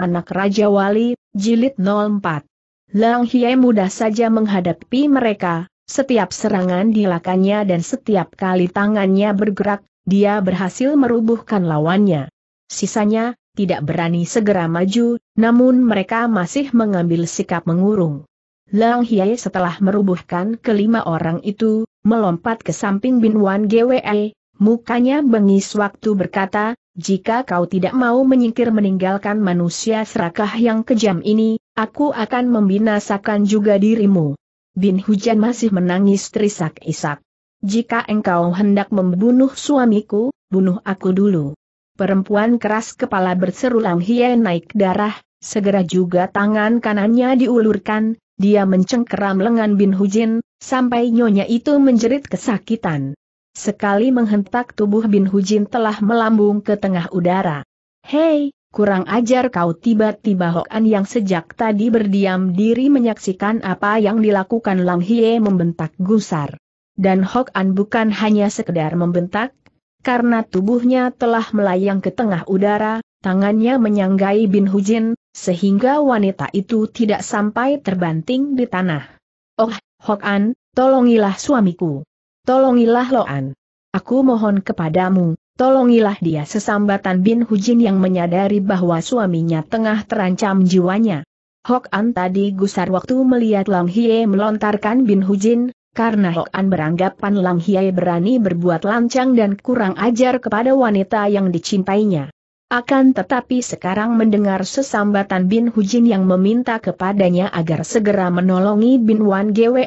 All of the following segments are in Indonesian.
Anak Raja Wali, Jilid 04. Lang Hie mudah saja menghadapi mereka, setiap serangan dilakannya dan setiap kali tangannya bergerak, dia berhasil merubuhkan lawannya. Sisanya, tidak berani segera maju, namun mereka masih mengambil sikap mengurung. Lang Hie setelah merubuhkan kelima orang itu, melompat ke samping Bin Wan Gwe, mukanya bengis waktu berkata, jika kau tidak mau menyingkir meninggalkan manusia serakah yang kejam ini, aku akan membinasakan juga dirimu. Bin Hujan masih menangis terisak-isak. Jika engkau hendak membunuh suamiku, bunuh aku dulu. Perempuan keras kepala berseru Lang Hie naik darah, segera juga tangan kanannya diulurkan, dia mencengkeram lengan Bin Hujan sampai nyonya itu menjerit kesakitan. Sekali menghentak tubuh Bin Hujin telah melambung ke tengah udara. Hei, kurang ajar kau tiba-tiba An yang sejak tadi berdiam diri menyaksikan apa yang dilakukan Lang Hie membentak gusar. Dan An bukan hanya sekedar membentak, karena tubuhnya telah melayang ke tengah udara, tangannya menyanggai Bin Hujin, sehingga wanita itu tidak sampai terbanting di tanah. Oh, Hokan, tolongilah suamiku tolongilah Loan. Aku mohon kepadamu, tolongilah dia sesambatan Bin Hujin yang menyadari bahwa suaminya tengah terancam jiwanya. Hok An tadi gusar waktu melihat Lang Hie melontarkan Bin Hujin, karena Hok An beranggapan Lang Hie berani berbuat lancang dan kurang ajar kepada wanita yang dicintainya. Akan tetapi sekarang mendengar sesambatan Bin Hujin yang meminta kepadanya agar segera menolongi Bin Wan Gwe,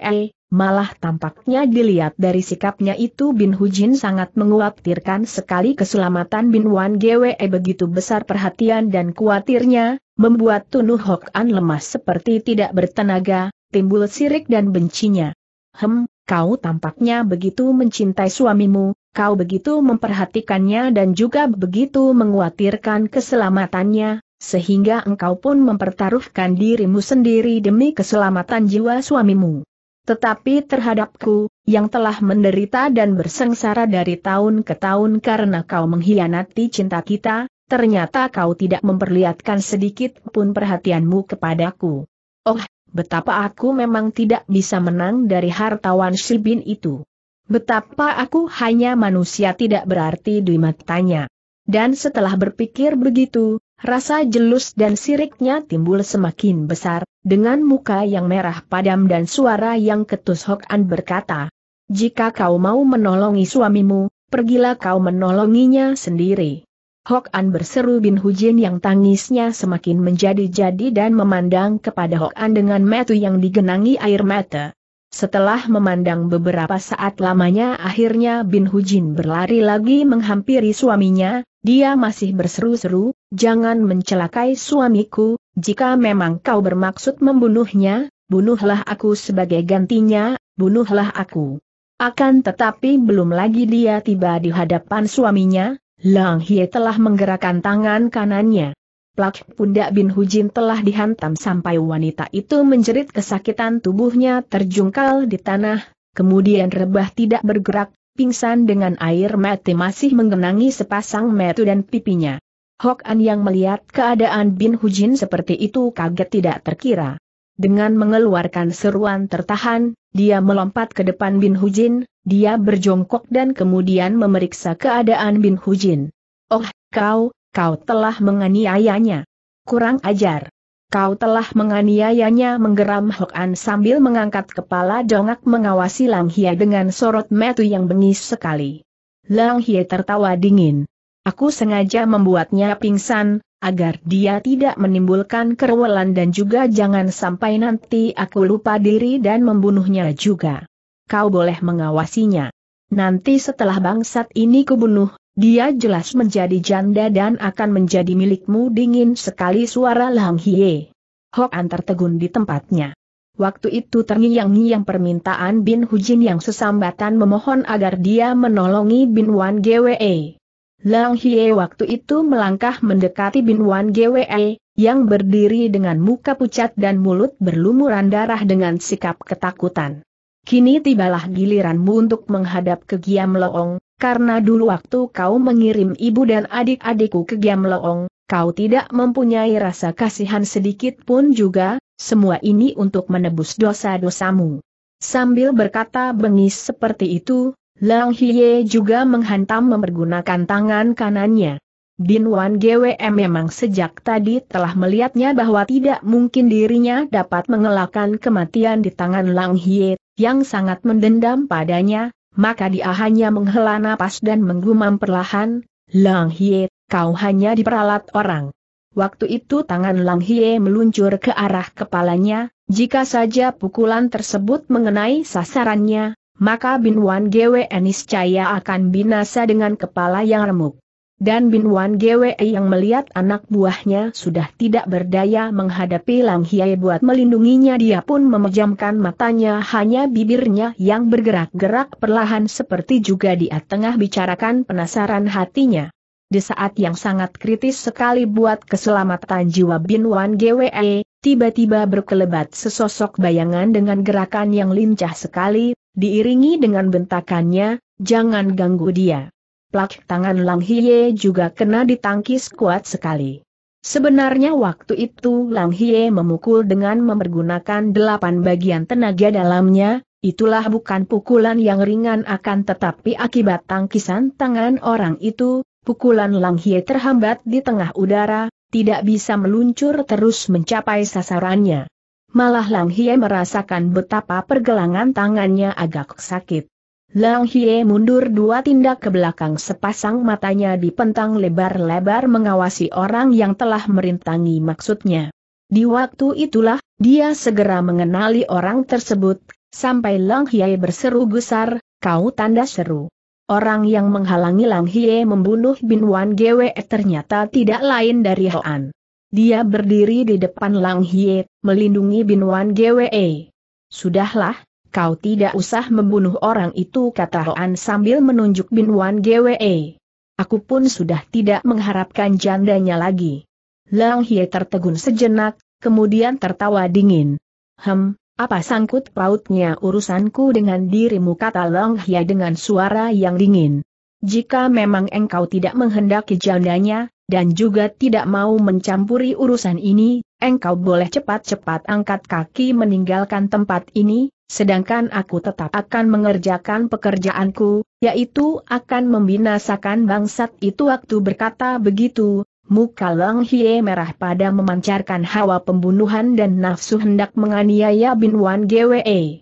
malah tampaknya dilihat dari sikapnya itu Bin Hujin sangat menguatirkan sekali keselamatan Bin Wan GWE begitu besar perhatian dan kuatirnya, membuat Tunuh Hok An lemas seperti tidak bertenaga, timbul sirik dan bencinya. Hem, kau tampaknya begitu mencintai suamimu, kau begitu memperhatikannya dan juga begitu menguatirkan keselamatannya, sehingga engkau pun mempertaruhkan dirimu sendiri demi keselamatan jiwa suamimu. Tetapi terhadapku, yang telah menderita dan bersengsara dari tahun ke tahun karena kau menghianati cinta kita, ternyata kau tidak memperlihatkan sedikit pun perhatianmu kepadaku. Oh, betapa aku memang tidak bisa menang dari hartawan Shibin itu. Betapa aku hanya manusia tidak berarti di matanya. Dan setelah berpikir begitu, Rasa jelus dan siriknya timbul semakin besar, dengan muka yang merah padam dan suara yang ketus Hok An berkata, Jika kau mau menolongi suamimu, pergilah kau menolonginya sendiri. Hok An berseru Bin Hujin yang tangisnya semakin menjadi-jadi dan memandang kepada Hok An dengan metu yang digenangi air mata. Setelah memandang beberapa saat lamanya akhirnya Bin Hujin berlari lagi menghampiri suaminya, dia masih berseru-seru, jangan mencelakai suamiku, jika memang kau bermaksud membunuhnya, bunuhlah aku sebagai gantinya, bunuhlah aku. Akan tetapi belum lagi dia tiba di hadapan suaminya, Lang Hie telah menggerakkan tangan kanannya. Plak pundak Bin Hujin telah dihantam sampai wanita itu menjerit kesakitan tubuhnya terjungkal di tanah, kemudian rebah tidak bergerak, pingsan dengan air mati masih menggenangi sepasang metu dan pipinya. Hok An yang melihat keadaan Bin Hujin seperti itu kaget tidak terkira. Dengan mengeluarkan seruan tertahan, dia melompat ke depan Bin Hujin, dia berjongkok dan kemudian memeriksa keadaan Bin Hujin. Oh, kau, kau telah menganiayanya. Kurang ajar. Kau telah menganiayanya menggeram Hok An sambil mengangkat kepala dongak mengawasi Lang Hia dengan sorot metu yang bengis sekali. Lang Hia tertawa dingin. Aku sengaja membuatnya pingsan, agar dia tidak menimbulkan kerewelan dan juga jangan sampai nanti aku lupa diri dan membunuhnya juga. Kau boleh mengawasinya. Nanti setelah bangsat ini kubunuh, dia jelas menjadi janda dan akan menjadi milikmu dingin sekali suara Lang Hie. Hok An tertegun di tempatnya. Waktu itu terngiang-ngiang permintaan Bin Hujin yang sesambatan memohon agar dia menolongi Bin Wan Gwe. Lang Hie waktu itu melangkah mendekati Bin Wan GWE, yang berdiri dengan muka pucat dan mulut berlumuran darah dengan sikap ketakutan. Kini tibalah giliranmu untuk menghadap ke Giam Leong, karena dulu waktu kau mengirim ibu dan adik-adikku ke Giam Leong, kau tidak mempunyai rasa kasihan sedikit pun juga, semua ini untuk menebus dosa-dosamu. Sambil berkata bengis seperti itu, Lang Hye juga menghantam mempergunakan tangan kanannya. Bin Wan GWM memang sejak tadi telah melihatnya bahwa tidak mungkin dirinya dapat mengelakkan kematian di tangan Lang Hye, yang sangat mendendam padanya, maka dia hanya menghela napas dan menggumam perlahan, Lang Hye, kau hanya diperalat orang. Waktu itu tangan Lang Hye meluncur ke arah kepalanya, jika saja pukulan tersebut mengenai sasarannya, maka Bin Wan Gwe niscaya akan binasa dengan kepala yang remuk. Dan Bin Wan Gwe yang melihat anak buahnya sudah tidak berdaya menghadapi Lang Hiai buat melindunginya dia pun memejamkan matanya hanya bibirnya yang bergerak-gerak perlahan seperti juga dia tengah bicarakan penasaran hatinya. Di saat yang sangat kritis sekali buat keselamatan jiwa Bin Wan GWE, tiba-tiba berkelebat sesosok bayangan dengan gerakan yang lincah sekali, Diiringi dengan bentakannya, jangan ganggu dia. Plak tangan Lang Hye juga kena ditangkis kuat sekali. Sebenarnya waktu itu Lang Hie memukul dengan mempergunakan delapan bagian tenaga dalamnya, itulah bukan pukulan yang ringan akan tetapi akibat tangkisan tangan orang itu, pukulan Lang Hie terhambat di tengah udara, tidak bisa meluncur terus mencapai sasarannya malah Lang Hie merasakan betapa pergelangan tangannya agak sakit. Lang Hie mundur dua tindak ke belakang sepasang matanya dipentang lebar-lebar mengawasi orang yang telah merintangi maksudnya. Di waktu itulah, dia segera mengenali orang tersebut, sampai Lang Hie berseru gusar, kau tanda seru. Orang yang menghalangi Lang Hie membunuh Bin Wan Gwe ternyata tidak lain dari Hoan. Dia berdiri di depan Lang Hye, melindungi Bin Wan GWE. Sudahlah, kau tidak usah membunuh orang itu kata Hoan sambil menunjuk Bin Wan GWE. Aku pun sudah tidak mengharapkan jandanya lagi. Lang Hye tertegun sejenak, kemudian tertawa dingin. Hem, apa sangkut pautnya urusanku dengan dirimu kata Lang Hye dengan suara yang dingin. Jika memang engkau tidak menghendaki jandanya, dan juga tidak mau mencampuri urusan ini, engkau boleh cepat-cepat angkat kaki meninggalkan tempat ini, sedangkan aku tetap akan mengerjakan pekerjaanku, yaitu akan membinasakan bangsat itu waktu berkata begitu, muka Lang Hie merah pada memancarkan hawa pembunuhan dan nafsu hendak menganiaya Bin Wan Gwe.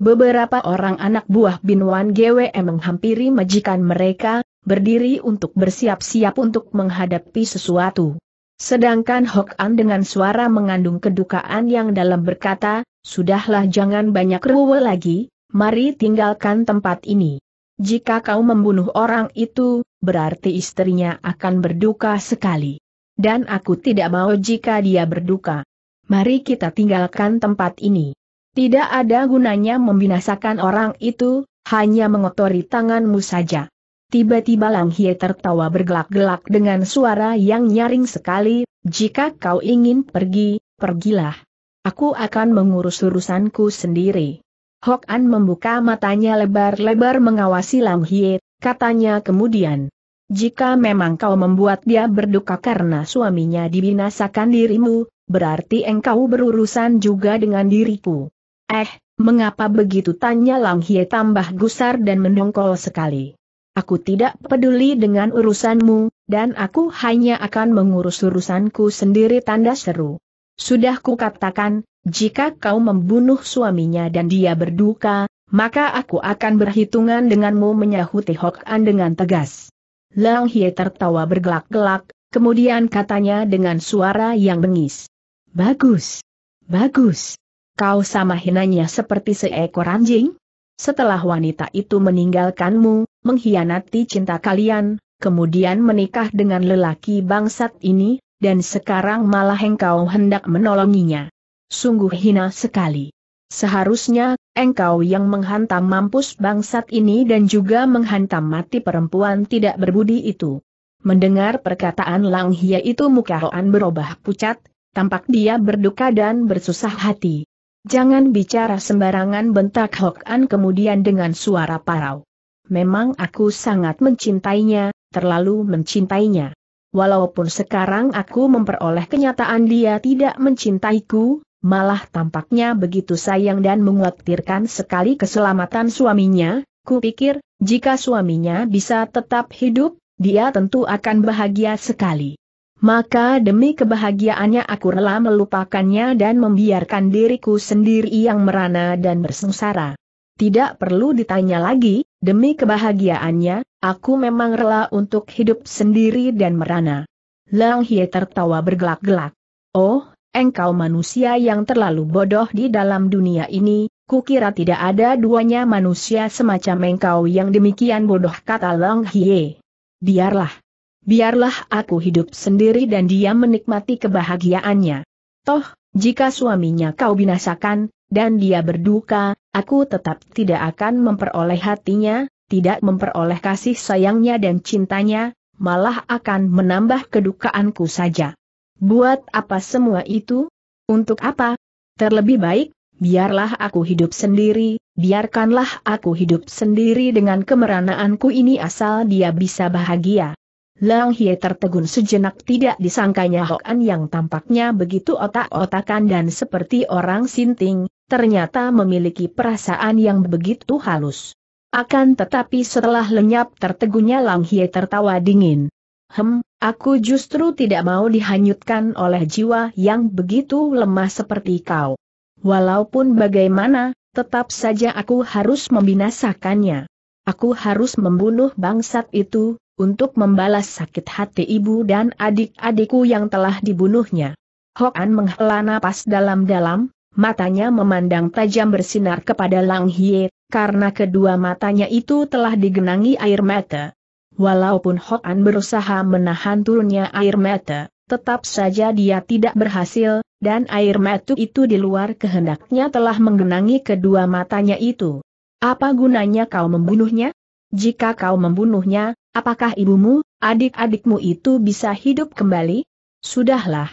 Beberapa orang anak buah Bin Wan Gwe menghampiri majikan mereka, berdiri untuk bersiap-siap untuk menghadapi sesuatu. Sedangkan Hok An dengan suara mengandung kedukaan yang dalam berkata, Sudahlah jangan banyak ruwe lagi, mari tinggalkan tempat ini. Jika kau membunuh orang itu, berarti istrinya akan berduka sekali. Dan aku tidak mau jika dia berduka. Mari kita tinggalkan tempat ini. Tidak ada gunanya membinasakan orang itu, hanya mengotori tanganmu saja. Tiba-tiba Lang Hie tertawa bergelak-gelak dengan suara yang nyaring sekali, jika kau ingin pergi, pergilah. Aku akan mengurus urusanku sendiri. Hok An membuka matanya lebar-lebar mengawasi Lang Hie, katanya kemudian. Jika memang kau membuat dia berduka karena suaminya dibinasakan dirimu, berarti engkau berurusan juga dengan diriku. Eh, mengapa begitu tanya Lang Hie tambah gusar dan mendongkol sekali. Aku tidak peduli dengan urusanmu, dan aku hanya akan mengurus urusanku sendiri tanda seru. Sudah kukatakan, jika kau membunuh suaminya dan dia berduka, maka aku akan berhitungan denganmu menyahuti Hok An dengan tegas. Lang Hie tertawa bergelak-gelak, kemudian katanya dengan suara yang bengis. Bagus. Bagus. Kau sama hinanya seperti seekor anjing? Setelah wanita itu meninggalkanmu, mengkhianati cinta kalian, kemudian menikah dengan lelaki bangsat ini, dan sekarang malah engkau hendak menolonginya. Sungguh hina sekali. Seharusnya, engkau yang menghantam mampus bangsat ini dan juga menghantam mati perempuan tidak berbudi itu. Mendengar perkataan Lang Hia itu muka Roan berubah pucat, tampak dia berduka dan bersusah hati. Jangan bicara sembarangan bentak Hokan kemudian dengan suara parau memang aku sangat mencintainya, terlalu mencintainya. Walaupun sekarang aku memperoleh kenyataan dia tidak mencintaiku, malah tampaknya begitu sayang dan mengkhawatirkan sekali keselamatan suaminya, ku pikir, jika suaminya bisa tetap hidup, dia tentu akan bahagia sekali. Maka demi kebahagiaannya aku rela melupakannya dan membiarkan diriku sendiri yang merana dan bersengsara. Tidak perlu ditanya lagi, Demi kebahagiaannya, aku memang rela untuk hidup sendiri dan merana. Lang Hie tertawa bergelak-gelak. Oh, engkau manusia yang terlalu bodoh di dalam dunia ini, kukira tidak ada duanya manusia semacam engkau yang demikian bodoh kata Lang Hie. Biarlah. Biarlah aku hidup sendiri dan dia menikmati kebahagiaannya. Toh, jika suaminya kau binasakan, dan dia berduka, aku tetap tidak akan memperoleh hatinya, tidak memperoleh kasih sayangnya dan cintanya, malah akan menambah kedukaanku saja. Buat apa semua itu? Untuk apa? Terlebih baik, biarlah aku hidup sendiri, biarkanlah aku hidup sendiri dengan kemeranaanku ini asal dia bisa bahagia. Lang Hie tertegun sejenak tidak disangkanya Hoan yang tampaknya begitu otak-otakan dan seperti orang sinting, ternyata memiliki perasaan yang begitu halus. Akan tetapi setelah lenyap tertegunnya Lang Hie tertawa dingin. Hem, aku justru tidak mau dihanyutkan oleh jiwa yang begitu lemah seperti kau. Walaupun bagaimana, tetap saja aku harus membinasakannya. Aku harus membunuh bangsat itu, untuk membalas sakit hati ibu dan adik-adikku yang telah dibunuhnya. Hokan menghela napas dalam-dalam, matanya memandang tajam bersinar kepada Lang Hie, karena kedua matanya itu telah digenangi air mata. Walaupun Hoan berusaha menahan turunnya air mata, tetap saja dia tidak berhasil, dan air mata itu di luar kehendaknya telah menggenangi kedua matanya itu. Apa gunanya kau membunuhnya? Jika kau membunuhnya, apakah ibumu, adik-adikmu itu bisa hidup kembali? Sudahlah.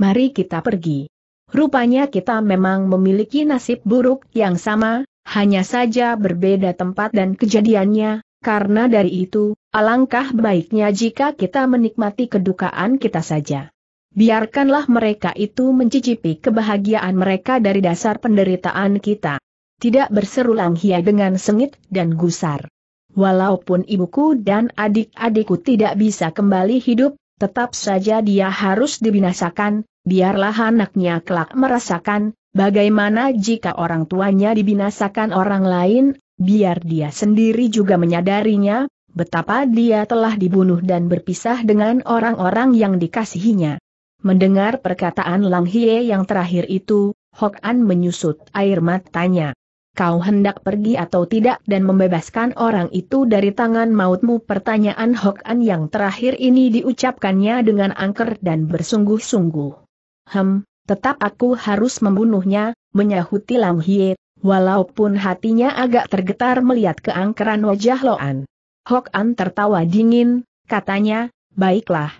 Mari kita pergi. Rupanya kita memang memiliki nasib buruk yang sama, hanya saja berbeda tempat dan kejadiannya, karena dari itu, alangkah baiknya jika kita menikmati kedukaan kita saja. Biarkanlah mereka itu mencicipi kebahagiaan mereka dari dasar penderitaan kita. Tidak berseru langhia dengan sengit dan gusar. Walaupun ibuku dan adik-adikku tidak bisa kembali hidup, tetap saja dia harus dibinasakan, biarlah anaknya kelak merasakan, bagaimana jika orang tuanya dibinasakan orang lain, biar dia sendiri juga menyadarinya, betapa dia telah dibunuh dan berpisah dengan orang-orang yang dikasihinya. Mendengar perkataan Lang Hie yang terakhir itu, Hok An menyusut air matanya. Kau hendak pergi atau tidak dan membebaskan orang itu dari tangan mautmu pertanyaan Hok An yang terakhir ini diucapkannya dengan angker dan bersungguh-sungguh. Hem, tetap aku harus membunuhnya, menyahuti Lang Hie, walaupun hatinya agak tergetar melihat keangkeran wajah Loan. Hok An tertawa dingin, katanya, baiklah.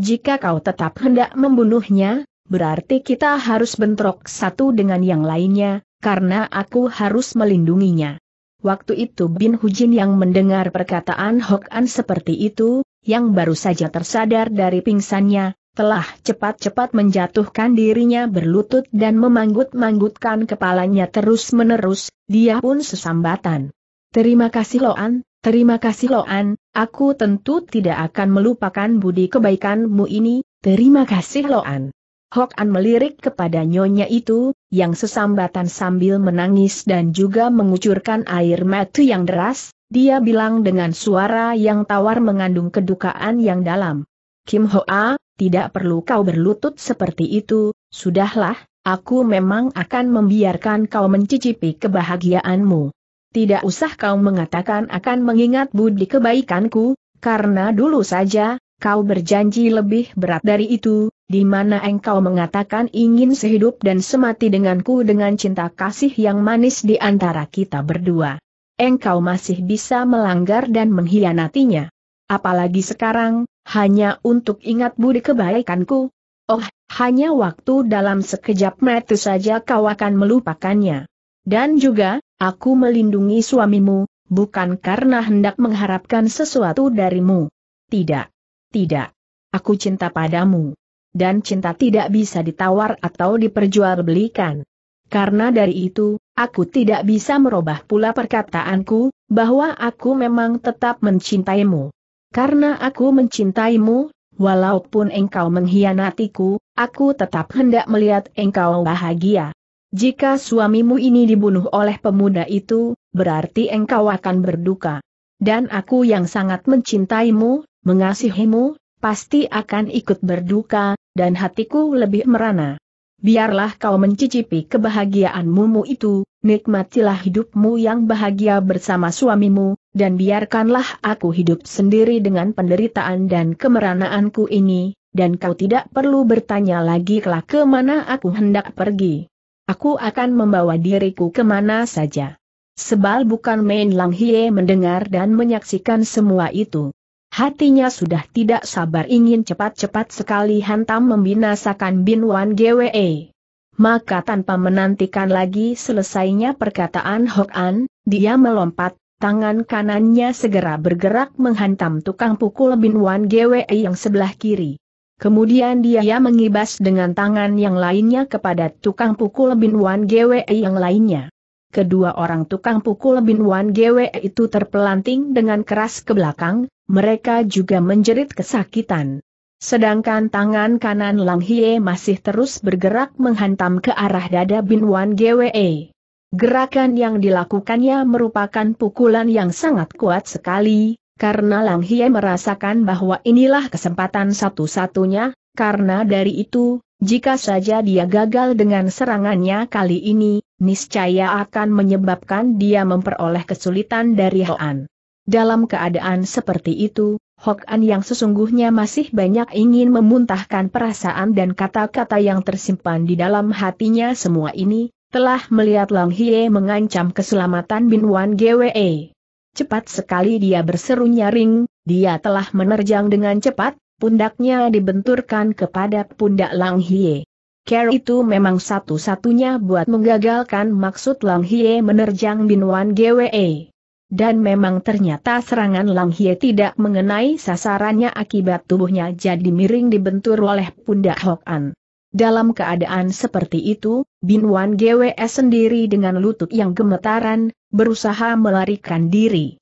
Jika kau tetap hendak membunuhnya, berarti kita harus bentrok satu dengan yang lainnya, karena aku harus melindunginya. Waktu itu Bin Hujin yang mendengar perkataan Hok An seperti itu, yang baru saja tersadar dari pingsannya, telah cepat-cepat menjatuhkan dirinya berlutut dan memanggut-manggutkan kepalanya terus-menerus, dia pun sesambatan. Terima kasih Loan, terima kasih Loan, aku tentu tidak akan melupakan budi kebaikanmu ini, terima kasih Loan. Hok An melirik kepada nyonya itu, yang sesambatan sambil menangis dan juga mengucurkan air mata yang deras, dia bilang dengan suara yang tawar mengandung kedukaan yang dalam. Kim Hoa, tidak perlu kau berlutut seperti itu, sudahlah, aku memang akan membiarkan kau mencicipi kebahagiaanmu. Tidak usah kau mengatakan akan mengingat budi kebaikanku, karena dulu saja, kau berjanji lebih berat dari itu, di mana engkau mengatakan ingin sehidup dan semati denganku dengan cinta kasih yang manis di antara kita berdua. Engkau masih bisa melanggar dan mengkhianatinya. Apalagi sekarang, hanya untuk ingat budi kebaikanku. Oh, hanya waktu dalam sekejap mata saja kau akan melupakannya. Dan juga, aku melindungi suamimu, bukan karena hendak mengharapkan sesuatu darimu. Tidak. Tidak. Aku cinta padamu. Dan cinta tidak bisa ditawar atau diperjualbelikan. Karena dari itu, aku tidak bisa merubah pula perkataanku, bahwa aku memang tetap mencintaimu. Karena aku mencintaimu, walaupun engkau mengkhianatiku, aku tetap hendak melihat engkau bahagia. Jika suamimu ini dibunuh oleh pemuda itu, berarti engkau akan berduka. Dan aku yang sangat mencintaimu, mengasihimu, pasti akan ikut berduka, dan hatiku lebih merana. Biarlah kau mencicipi kebahagiaanmu mumu itu, nikmatilah hidupmu yang bahagia bersama suamimu, dan biarkanlah aku hidup sendiri dengan penderitaan dan kemeranaanku ini, dan kau tidak perlu bertanya lagi kelak kemana aku hendak pergi. Aku akan membawa diriku kemana saja. Sebal bukan main Lang Hie mendengar dan menyaksikan semua itu. Hatinya sudah tidak sabar ingin cepat-cepat sekali hantam membinasakan Bin Wan GWE. Maka tanpa menantikan lagi selesainya perkataan Hok An, dia melompat Tangan kanannya segera bergerak menghantam tukang pukul Bin Wan Gwe yang sebelah kiri. Kemudian dia mengibas dengan tangan yang lainnya kepada tukang pukul Bin Wan Gwe yang lainnya. Kedua orang tukang pukul Bin Wan Gwe itu terpelanting dengan keras ke belakang, mereka juga menjerit kesakitan. Sedangkan tangan kanan Lang Hie masih terus bergerak menghantam ke arah dada Bin Wan Gwe. Gerakan yang dilakukannya merupakan pukulan yang sangat kuat sekali, karena Lang Hie merasakan bahwa inilah kesempatan satu-satunya, karena dari itu, jika saja dia gagal dengan serangannya kali ini, niscaya akan menyebabkan dia memperoleh kesulitan dari Hoan. Dalam keadaan seperti itu, Hokan yang sesungguhnya masih banyak ingin memuntahkan perasaan dan kata-kata yang tersimpan di dalam hatinya semua ini, telah melihat Lang Hye mengancam keselamatan Bin Wan GWE. Cepat sekali dia berseru nyaring, dia telah menerjang dengan cepat, pundaknya dibenturkan kepada pundak Lang Hye. Care itu memang satu-satunya buat menggagalkan maksud Lang Hye menerjang Bin Wan GWE. Dan memang ternyata serangan Lang Hye tidak mengenai sasarannya akibat tubuhnya jadi miring dibentur oleh pundak Hok An. Dalam keadaan seperti itu, Bin Wan GWE sendiri dengan lutut yang gemetaran, berusaha melarikan diri.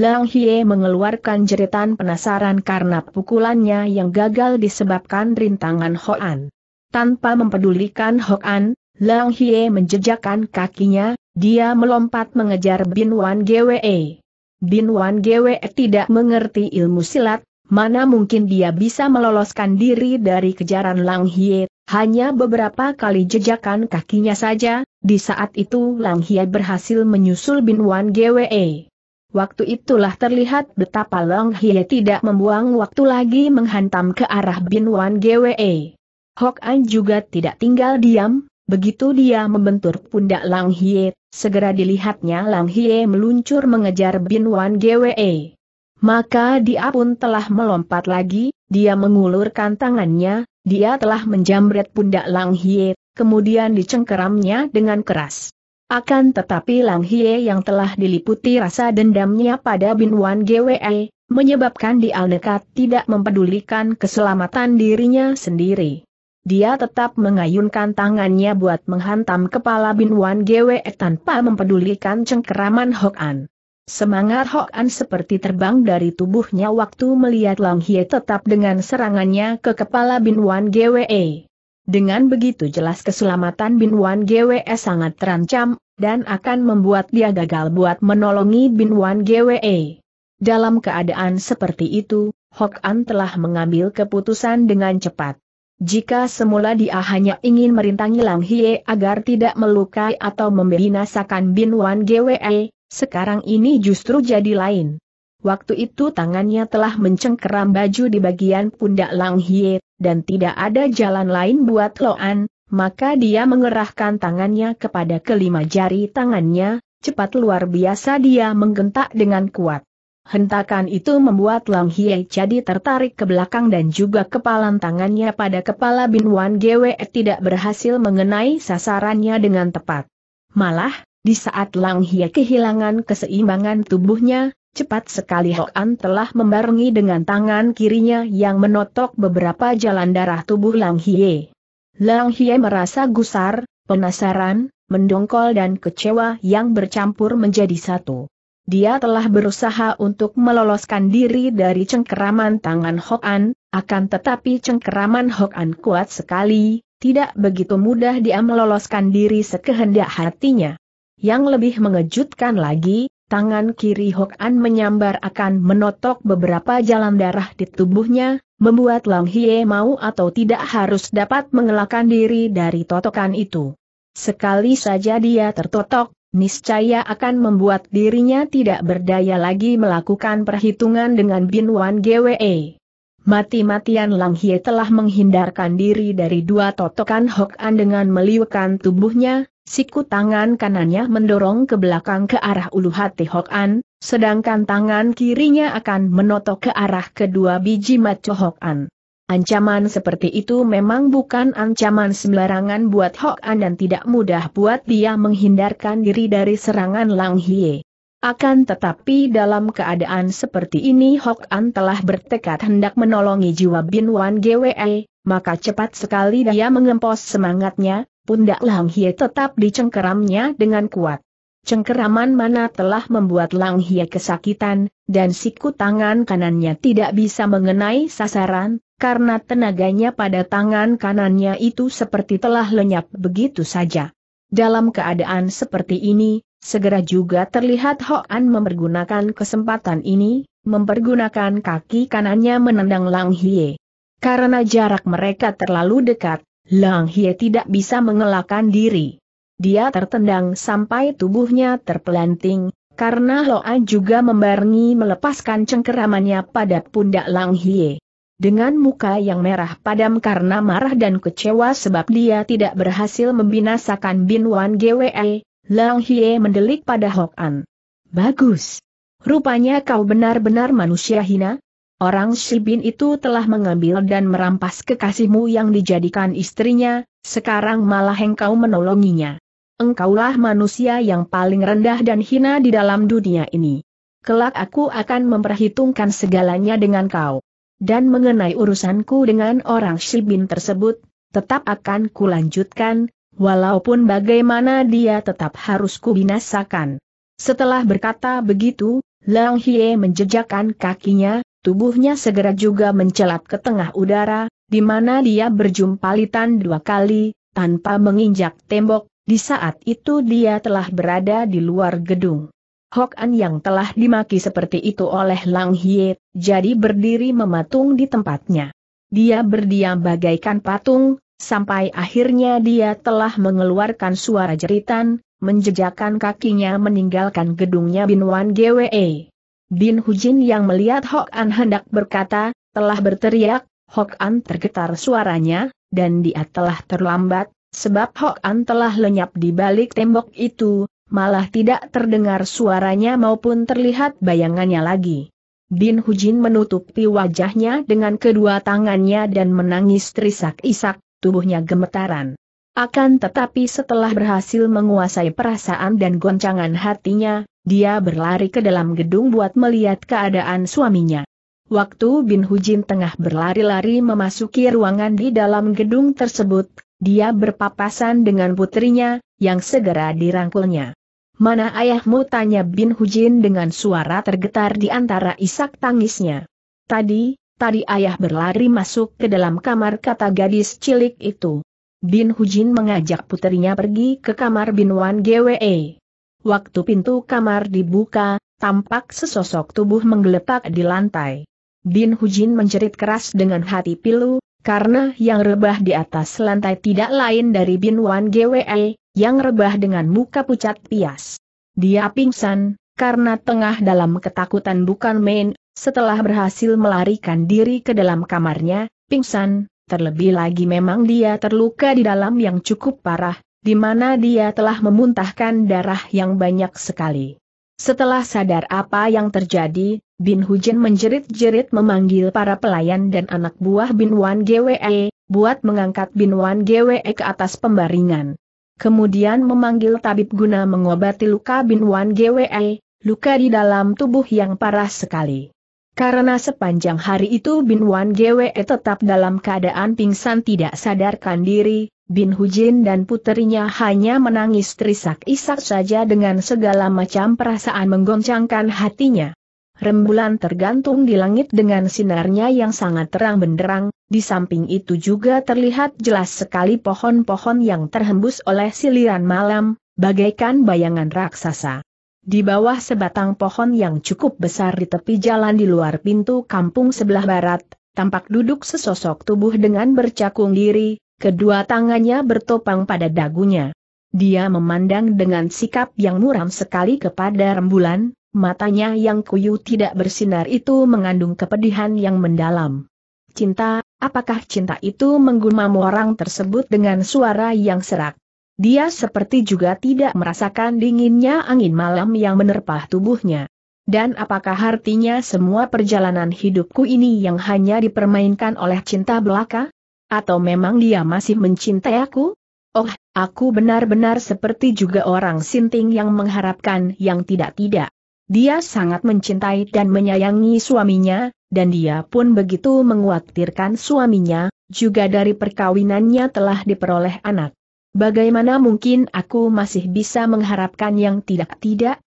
Lang Hie mengeluarkan jeritan penasaran karena pukulannya yang gagal disebabkan rintangan Hoan. Tanpa mempedulikan Hoan, Lang Hie menjejakkan kakinya, dia melompat mengejar Bin Wan GWE. Bin Wan GWE tidak mengerti ilmu silat, Mana mungkin dia bisa meloloskan diri dari kejaran Lang Hie hanya beberapa kali jejakan kakinya saja, di saat itu Lang Hia berhasil menyusul Bin Wan GWE. Waktu itulah terlihat betapa Lang Hia tidak membuang waktu lagi menghantam ke arah Bin Wan GWE. Hok An juga tidak tinggal diam, begitu dia membentur pundak Lang Hie, segera dilihatnya Lang Hie meluncur mengejar Bin Wan GWE. Maka dia pun telah melompat lagi, dia mengulurkan tangannya, dia telah menjamret pundak Lang Hie, kemudian dicengkeramnya dengan keras. Akan tetapi Lang Hie yang telah diliputi rasa dendamnya pada Bin Wan GWE, menyebabkan dia nekat tidak mempedulikan keselamatan dirinya sendiri. Dia tetap mengayunkan tangannya buat menghantam kepala Bin Wan Gwe tanpa mempedulikan cengkeraman Hokan. Semangat Hok An seperti terbang dari tubuhnya waktu melihat Lang Hie tetap dengan serangannya ke kepala Bin Wan GWE. Dengan begitu jelas keselamatan Bin Wan GWE sangat terancam, dan akan membuat dia gagal buat menolongi Bin Wan GWE. Dalam keadaan seperti itu, Hok An telah mengambil keputusan dengan cepat. Jika semula dia hanya ingin merintangi Lang Hie agar tidak melukai atau membinasakan Bin Wan GWE, sekarang ini justru jadi lain. Waktu itu tangannya telah mencengkeram baju di bagian pundak Lang Hye, dan tidak ada jalan lain buat Loan, maka dia mengerahkan tangannya kepada kelima jari tangannya, cepat luar biasa dia menggentak dengan kuat. Hentakan itu membuat Lang Hye jadi tertarik ke belakang dan juga kepalan tangannya pada kepala Bin Wan Gwe tidak berhasil mengenai sasarannya dengan tepat. Malah, di saat Lang Hie kehilangan keseimbangan tubuhnya, cepat sekali An telah membarengi dengan tangan kirinya yang menotok beberapa jalan darah tubuh Lang Hie. Lang Hie merasa gusar, penasaran, mendongkol dan kecewa yang bercampur menjadi satu. Dia telah berusaha untuk meloloskan diri dari cengkeraman tangan An, akan tetapi cengkeraman An kuat sekali, tidak begitu mudah dia meloloskan diri sekehendak hatinya. Yang lebih mengejutkan lagi, tangan kiri Hok An menyambar akan menotok beberapa jalan darah di tubuhnya, membuat Lang Hie mau atau tidak harus dapat mengelakkan diri dari totokan itu. Sekali saja dia tertotok, niscaya akan membuat dirinya tidak berdaya lagi melakukan perhitungan dengan Bin Wan GWE. Mati-matian Lang Hie telah menghindarkan diri dari dua totokan Hok An dengan meliukan tubuhnya, siku tangan kanannya mendorong ke belakang ke arah ulu hati Hok An, sedangkan tangan kirinya akan menotok ke arah kedua biji maco Hok An. Ancaman seperti itu memang bukan ancaman sembarangan buat Hok An dan tidak mudah buat dia menghindarkan diri dari serangan Lang Hie. Akan tetapi dalam keadaan seperti ini Hok An telah bertekad hendak menolongi jiwa Bin Wan GWE, maka cepat sekali dia mengempos semangatnya, pundak Lang Hie tetap dicengkeramnya dengan kuat. Cengkeraman mana telah membuat Lang Hie kesakitan, dan siku tangan kanannya tidak bisa mengenai sasaran, karena tenaganya pada tangan kanannya itu seperti telah lenyap begitu saja. Dalam keadaan seperti ini, segera juga terlihat An mempergunakan kesempatan ini, mempergunakan kaki kanannya menendang Lang Hie. Karena jarak mereka terlalu dekat, Lang Hie tidak bisa mengelakkan diri. Dia tertendang sampai tubuhnya terpelanting, karena Loa juga membarengi melepaskan cengkeramannya pada pundak Lang Hie. Dengan muka yang merah padam karena marah dan kecewa sebab dia tidak berhasil membinasakan Bin Wan GWE, Lang Hie mendelik pada Hok An. Bagus. Rupanya kau benar-benar manusia hina, Orang Shibin itu telah mengambil dan merampas kekasihmu yang dijadikan istrinya, sekarang malah engkau menolonginya. Engkaulah manusia yang paling rendah dan hina di dalam dunia ini. Kelak aku akan memperhitungkan segalanya dengan kau. Dan mengenai urusanku dengan orang Shibin tersebut, tetap akan kulanjutkan, walaupun bagaimana dia tetap harus kubinasakan. Setelah berkata begitu, Lang Hie menjejakkan kakinya, tubuhnya segera juga mencelat ke tengah udara, di mana dia berjumpa litan dua kali, tanpa menginjak tembok, di saat itu dia telah berada di luar gedung. Hok An yang telah dimaki seperti itu oleh Lang Hye, jadi berdiri mematung di tempatnya. Dia berdiam bagaikan patung, sampai akhirnya dia telah mengeluarkan suara jeritan, menjejakkan kakinya meninggalkan gedungnya Bin Wan GWE. Bin Hujin yang melihat Hok An hendak berkata, telah berteriak, Hok An tergetar suaranya, dan dia telah terlambat, sebab Hok An telah lenyap di balik tembok itu, malah tidak terdengar suaranya maupun terlihat bayangannya lagi. Bin Hujin menutupi wajahnya dengan kedua tangannya dan menangis terisak-isak, tubuhnya gemetaran. Akan tetapi setelah berhasil menguasai perasaan dan goncangan hatinya, dia berlari ke dalam gedung buat melihat keadaan suaminya. Waktu Bin Hujin tengah berlari-lari memasuki ruangan di dalam gedung tersebut, dia berpapasan dengan putrinya, yang segera dirangkulnya. Mana ayahmu tanya Bin Hujin dengan suara tergetar di antara isak tangisnya. Tadi, tadi ayah berlari masuk ke dalam kamar kata gadis cilik itu. Bin Hujin mengajak putrinya pergi ke kamar Bin Wan GWE. Waktu pintu kamar dibuka, tampak sesosok tubuh menggeletak di lantai. Bin Hujin menjerit keras dengan hati pilu, karena yang rebah di atas lantai tidak lain dari Bin Wan GWE, yang rebah dengan muka pucat pias. Dia pingsan, karena tengah dalam ketakutan bukan main, setelah berhasil melarikan diri ke dalam kamarnya, pingsan, terlebih lagi memang dia terluka di dalam yang cukup parah, di mana dia telah memuntahkan darah yang banyak sekali. Setelah sadar apa yang terjadi, Bin Hujin menjerit-jerit memanggil para pelayan dan anak buah Bin Wan GWE, buat mengangkat Bin Wan GWE ke atas pembaringan. Kemudian memanggil tabib guna mengobati luka Bin Wan GWE, luka di dalam tubuh yang parah sekali. Karena sepanjang hari itu Bin Wan GWE tetap dalam keadaan pingsan tidak sadarkan diri, Bin Hujin dan puterinya hanya menangis terisak-isak saja dengan segala macam perasaan menggoncangkan hatinya. Rembulan tergantung di langit dengan sinarnya yang sangat terang benderang, di samping itu juga terlihat jelas sekali pohon-pohon yang terhembus oleh siliran malam, bagaikan bayangan raksasa. Di bawah sebatang pohon yang cukup besar di tepi jalan di luar pintu kampung sebelah barat, tampak duduk sesosok tubuh dengan bercakung diri, Kedua tangannya bertopang pada dagunya. Dia memandang dengan sikap yang muram sekali kepada rembulan, matanya yang kuyu tidak bersinar itu mengandung kepedihan yang mendalam. Cinta, apakah cinta itu menggumam orang tersebut dengan suara yang serak? Dia seperti juga tidak merasakan dinginnya angin malam yang menerpa tubuhnya. Dan apakah artinya semua perjalanan hidupku ini yang hanya dipermainkan oleh cinta belaka? Atau memang dia masih mencintai aku? Oh, aku benar-benar seperti juga orang sinting yang mengharapkan yang tidak-tidak. Dia sangat mencintai dan menyayangi suaminya, dan dia pun begitu menguatirkan suaminya, juga dari perkawinannya telah diperoleh anak. Bagaimana mungkin aku masih bisa mengharapkan yang tidak-tidak?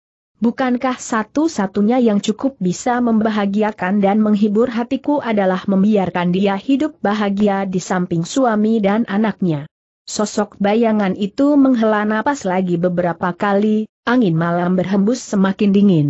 Bukankah satu-satunya yang cukup bisa membahagiakan dan menghibur hatiku adalah membiarkan dia hidup bahagia di samping suami dan anaknya? Sosok bayangan itu menghela napas lagi beberapa kali, angin malam berhembus semakin dingin.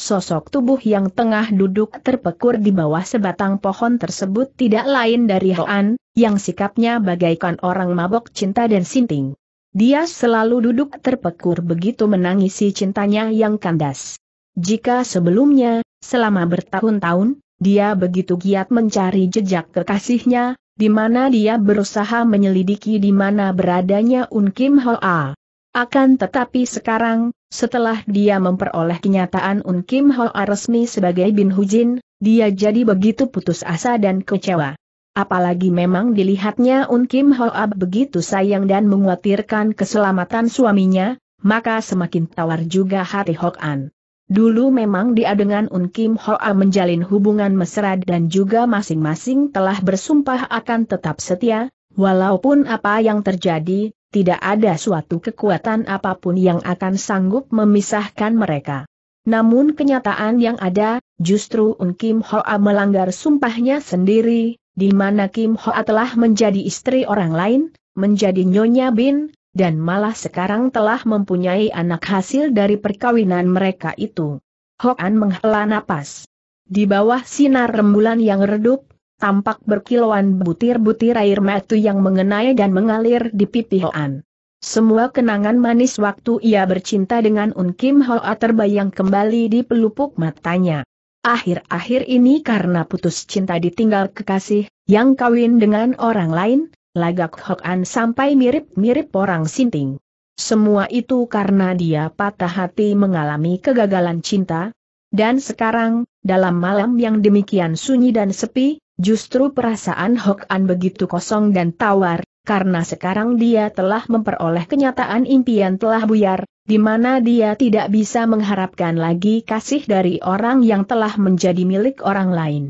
Sosok tubuh yang tengah duduk terpekur di bawah sebatang pohon tersebut tidak lain dari Hoan, yang sikapnya bagaikan orang mabok cinta dan sinting. Dia selalu duduk terpekur begitu menangisi cintanya yang kandas. Jika sebelumnya, selama bertahun-tahun, dia begitu giat mencari jejak kekasihnya, di mana dia berusaha menyelidiki di mana beradanya Un Kim Hoa. Akan tetapi sekarang, setelah dia memperoleh kenyataan Un Kim Hoa resmi sebagai Bin Hujin, dia jadi begitu putus asa dan kecewa. Apalagi memang dilihatnya Un Kim Hoab begitu sayang dan menguatirkan keselamatan suaminya, maka semakin tawar juga hati Hok An. Dulu memang dia dengan Un Kim Hoab menjalin hubungan mesra dan juga masing-masing telah bersumpah akan tetap setia, walaupun apa yang terjadi, tidak ada suatu kekuatan apapun yang akan sanggup memisahkan mereka. Namun kenyataan yang ada, justru Un Kim Hoa melanggar sumpahnya sendiri, di mana Kim Hoa telah menjadi istri orang lain, menjadi Nyonya Bin, dan malah sekarang telah mempunyai anak hasil dari perkawinan mereka itu. Hoan menghela napas. Di bawah sinar rembulan yang redup, tampak berkilauan butir-butir air mata yang mengenai dan mengalir di pipi Hoan. Semua kenangan manis waktu ia bercinta dengan Un Kim Hoa terbayang kembali di pelupuk matanya. Akhir-akhir ini karena putus cinta ditinggal kekasih, yang kawin dengan orang lain, lagak Hok An sampai mirip-mirip orang sinting. Semua itu karena dia patah hati mengalami kegagalan cinta, dan sekarang, dalam malam yang demikian sunyi dan sepi, justru perasaan Hok An begitu kosong dan tawar, karena sekarang dia telah memperoleh kenyataan impian telah buyar, di mana dia tidak bisa mengharapkan lagi kasih dari orang yang telah menjadi milik orang lain.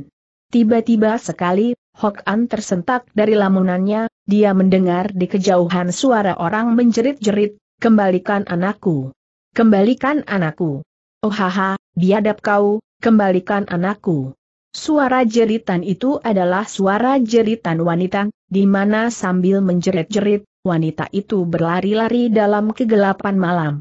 Tiba-tiba sekali, Hok An tersentak dari lamunannya, dia mendengar di kejauhan suara orang menjerit-jerit, kembalikan anakku. Kembalikan anakku. Oh haha, biadab kau, kembalikan anakku. Suara jeritan itu adalah suara jeritan wanita, di mana sambil menjerit-jerit, wanita itu berlari-lari dalam kegelapan malam.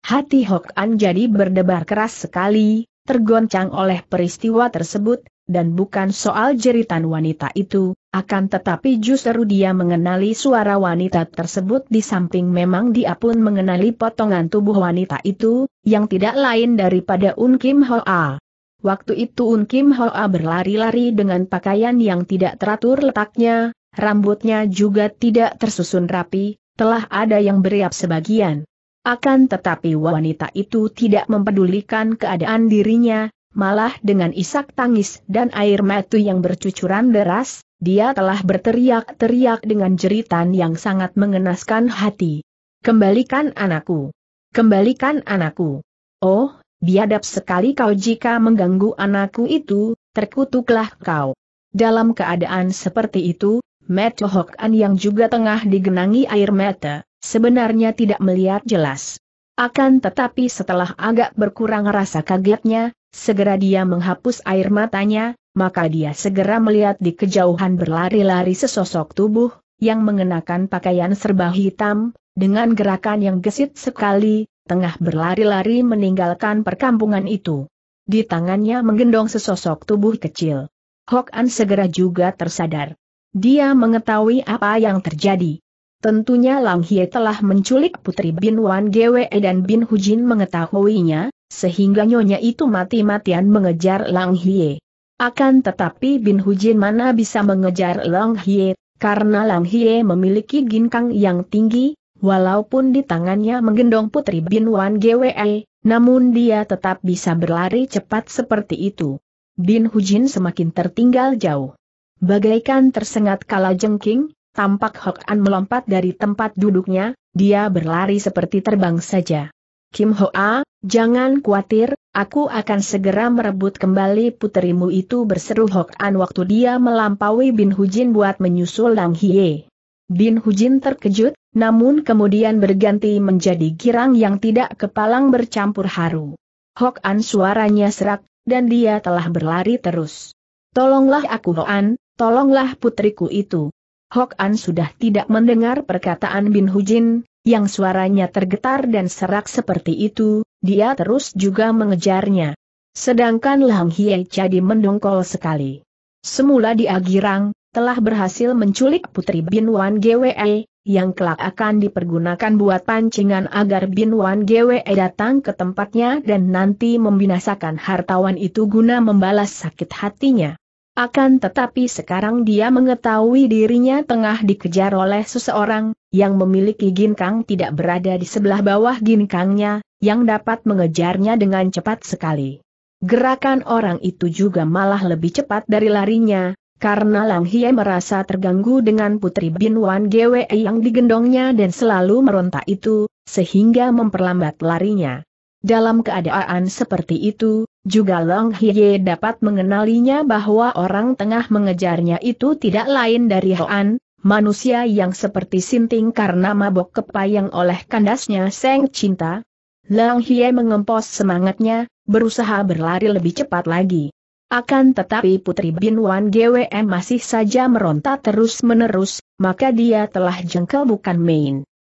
Hati Hok An jadi berdebar keras sekali, tergoncang oleh peristiwa tersebut, dan bukan soal jeritan wanita itu, akan tetapi justru dia mengenali suara wanita tersebut di samping memang dia pun mengenali potongan tubuh wanita itu, yang tidak lain daripada Un Kim Hoa. Waktu itu Un Kim Hoa berlari-lari dengan pakaian yang tidak teratur letaknya, rambutnya juga tidak tersusun rapi, telah ada yang beriap sebagian. Akan tetapi wanita itu tidak mempedulikan keadaan dirinya, malah dengan isak tangis dan air mata yang bercucuran deras, dia telah berteriak-teriak dengan jeritan yang sangat mengenaskan hati. Kembalikan anakku! Kembalikan anakku! Oh, biadab sekali kau jika mengganggu anakku itu, terkutuklah kau. Dalam keadaan seperti itu, Matt An yang juga tengah digenangi air mata, sebenarnya tidak melihat jelas. Akan tetapi setelah agak berkurang rasa kagetnya, segera dia menghapus air matanya, maka dia segera melihat di kejauhan berlari-lari sesosok tubuh, yang mengenakan pakaian serba hitam, dengan gerakan yang gesit sekali, tengah berlari-lari meninggalkan perkampungan itu. Di tangannya menggendong sesosok tubuh kecil. Hok An segera juga tersadar. Dia mengetahui apa yang terjadi. Tentunya Lang Hye telah menculik putri Bin Wan Gwe dan Bin Hujin mengetahuinya, sehingga nyonya itu mati-matian mengejar Lang Hye. Akan tetapi Bin Hujin mana bisa mengejar Lang Hye, karena Lang Hye memiliki ginkang yang tinggi, walaupun di tangannya menggendong putri Bin Wan Gwe, namun dia tetap bisa berlari cepat seperti itu. Bin Hujin semakin tertinggal jauh. Bagaikan tersengat kala jengking, tampak Hok An melompat dari tempat duduknya, dia berlari seperti terbang saja. Kim Hoa, jangan khawatir, aku akan segera merebut kembali puterimu itu berseru Hok An waktu dia melampaui Bin Hujin buat menyusul Lang Hie. Bin Hujin terkejut, namun kemudian berganti menjadi girang yang tidak kepalang bercampur haru. Hok An suaranya serak, dan dia telah berlari terus. Tolonglah aku Hok An, Tolonglah putriku itu. Hok An sudah tidak mendengar perkataan Bin Hujin, yang suaranya tergetar dan serak seperti itu, dia terus juga mengejarnya. Sedangkan Lang Hie jadi mendongkol sekali. Semula dia girang, telah berhasil menculik putri Bin Wan Gwe, yang kelak akan dipergunakan buat pancingan agar Bin Wan Gwe datang ke tempatnya dan nanti membinasakan hartawan itu guna membalas sakit hatinya. Akan tetapi sekarang dia mengetahui dirinya tengah dikejar oleh seseorang, yang memiliki ginkang tidak berada di sebelah bawah ginkangnya, yang dapat mengejarnya dengan cepat sekali. Gerakan orang itu juga malah lebih cepat dari larinya, karena Lang Hie merasa terganggu dengan Putri Bin Wan Gwe yang digendongnya dan selalu meronta itu, sehingga memperlambat larinya. Dalam keadaan seperti itu, juga Long Hiye dapat mengenalinya bahwa orang tengah mengejarnya itu tidak lain dari Hoan, manusia yang seperti sinting karena mabok kepayang oleh kandasnya Seng Cinta. Long Hye mengempos semangatnya, berusaha berlari lebih cepat lagi. Akan tetapi Putri Bin Wan GWM masih saja meronta terus-menerus, maka dia telah jengkel bukan main.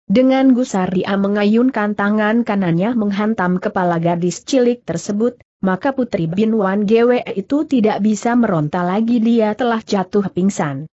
Dengan gusar dia mengayunkan tangan kanannya menghantam kepala gadis cilik tersebut, maka putri Bin Wan Gwe itu tidak bisa meronta lagi dia telah jatuh pingsan.